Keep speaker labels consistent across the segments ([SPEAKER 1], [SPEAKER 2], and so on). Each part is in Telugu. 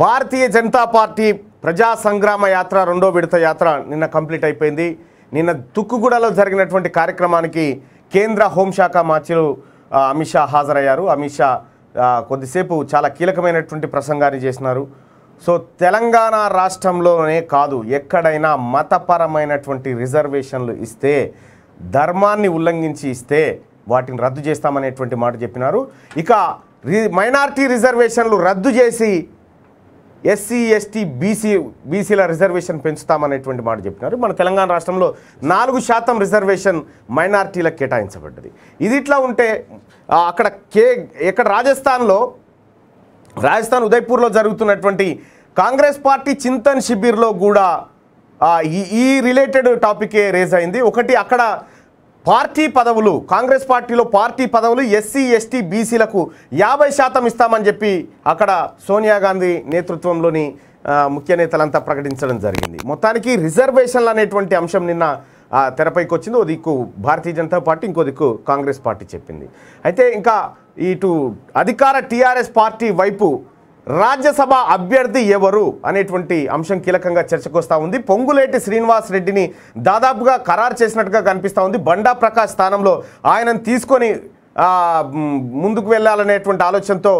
[SPEAKER 1] భారతీయ జనతా పార్టీ ప్రజా సంగ్రామ యాత్ర రెండో విడత యాత్ర నిన్న కంప్లీట్ అయిపోయింది నిన్న తుక్కుగూడలో జరిగినటువంటి కార్యక్రమానికి కేంద్ర హోంశాఖ మాచులు అమిత్ షా హాజరయ్యారు అమిత్ షా కొద్దిసేపు చాలా కీలకమైనటువంటి ప్రసంగాన్ని చేసినారు సో తెలంగాణ రాష్ట్రంలోనే కాదు ఎక్కడైనా మతపరమైనటువంటి రిజర్వేషన్లు ఇస్తే ధర్మాన్ని ఉల్లంఘించి ఇస్తే వాటిని రద్దు చేస్తామనేటువంటి మాట చెప్పినారు ఇక మైనార్టీ రిజర్వేషన్లు రద్దు చేసి ఎస్సీ ఎస్టీ బీసీ బీసీల రిజర్వేషన్ పెంచుతామనేటువంటి మాట చెప్పినారు మన తెలంగాణ రాష్ట్రంలో నాలుగు శాతం రిజర్వేషన్ మైనార్టీలకు కేటాయించబడ్డది ఇది ఇట్లా ఉంటే అక్కడ కే ఇక్కడ రాజస్థాన్లో రాజస్థాన్ ఉదయ్పూర్లో జరుగుతున్నటువంటి కాంగ్రెస్ పార్టీ చింతన్ శిబిర్లో కూడా ఈ రిలేటెడ్ టాపికే రేజ్ అయింది ఒకటి అక్కడ పార్టీ పదవులు కాంగ్రెస్ పార్టీలో పార్టీ పదవులు ఎస్సీ ఎస్టీ బీసీలకు యాభై శాతం ఇస్తామని చెప్పి అక్కడ సోనియా గాంధీ నేతృత్వంలోని ముఖ్య నేతలంతా ప్రకటించడం జరిగింది మొత్తానికి రిజర్వేషన్లు అనేటువంటి అంశం నిన్న తెరపైకి వచ్చింది ఓ దిక్కు భారతీయ జనతా పార్టీ ఇంకో దిక్కు కాంగ్రెస్ పార్టీ చెప్పింది అయితే ఇంకా ఇటు అధికార టీఆర్ఎస్ పార్టీ వైపు రాజ్యసభ అభ్యర్థి ఎవరు అనేటువంటి అంశం కీలకంగా చర్చకు వస్తూ ఉంది పొంగులేటి శ్రీనివాస్ రెడ్డిని దాదాపుగా ఖరారు చేసినట్టుగా కనిపిస్తూ ఉంది బండా ప్రకాష్ స్థానంలో ఆయనను తీసుకొని ముందుకు వెళ్ళాలనేటువంటి ఆలోచనతో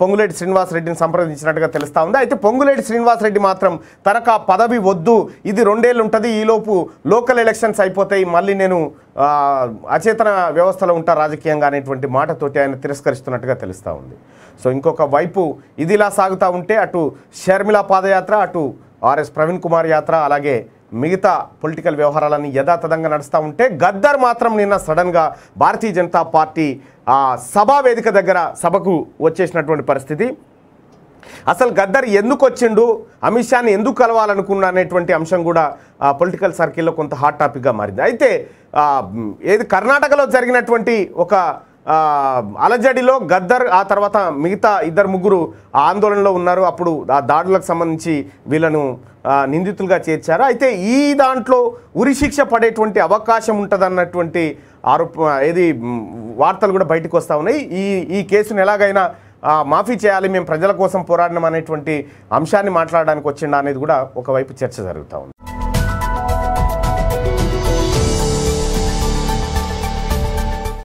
[SPEAKER 1] పొంగులేటి శ్రీనివాసరెడ్డిని సంప్రదించినట్టుగా తెలుస్తూ ఉంది అయితే పొంగులేటి శ్రీనివాసరెడ్డి మాత్రం తనకు పదవి వద్దు ఇది రెండేళ్ళు ఉంటుంది ఈలోపు లోకల్ ఎలక్షన్స్ అయిపోతాయి మళ్ళీ నేను అచేతన వ్యవస్థలో ఉంటా రాజకీయంగా అనేటువంటి మాటతోటి ఆయన తిరస్కరిస్తున్నట్టుగా తెలుస్తూ ఉంది సో ఇంకొక వైపు ఇదిలా సాగుతూ ఉంటే అటు షర్మిల పాదయాత్ర అటు ఆర్ఎస్ ప్రవీణ్ కుమార్ యాత్ర అలాగే మిగతా పొలిటికల్ వ్యవహారాలన్నీ యథాతథంగా నడుస్తూ ఉంటే గద్దర్ మాత్రం నిన్న సడన్గా భారతీయ జనతా పార్టీ సభా వేదిక దగ్గర సభకు వచ్చేసినటువంటి పరిస్థితి అసలు గద్దర్ ఎందుకు వచ్చిండు అమిత్ షాని ఎందుకు కలవాలనుకున్నా అనేటువంటి అంశం కూడా పొలిటికల్ సర్కిల్లో కొంత హాట్ టాపిక్గా మారింది అయితే ఏది కర్ణాటకలో జరిగినటువంటి ఒక అలజడిలో గద్దర్ ఆ తర్వాత మిగతా ఇద్దరు ముగ్గురు ఆందోళనలో ఉన్నారు అప్పుడు ఆ దాడులకు సంబంధించి వీళ్ళను నిందితులుగా చేర్చారు అయితే ఈ దాంట్లో ఉరిశిక్ష పడేటువంటి అవకాశం ఉంటుందన్నటువంటి ఆరోప ఏది వార్తలు కూడా బయటకు వస్తూ ఉన్నాయి ఈ ఈ కేసును ఎలాగైనా మాఫీ చేయాలి మేము ప్రజల కోసం పోరాడడం అనేటువంటి అంశాన్ని మాట్లాడడానికి వచ్చిండా అనేది కూడా ఒకవైపు చర్చ జరుగుతూ ఉంది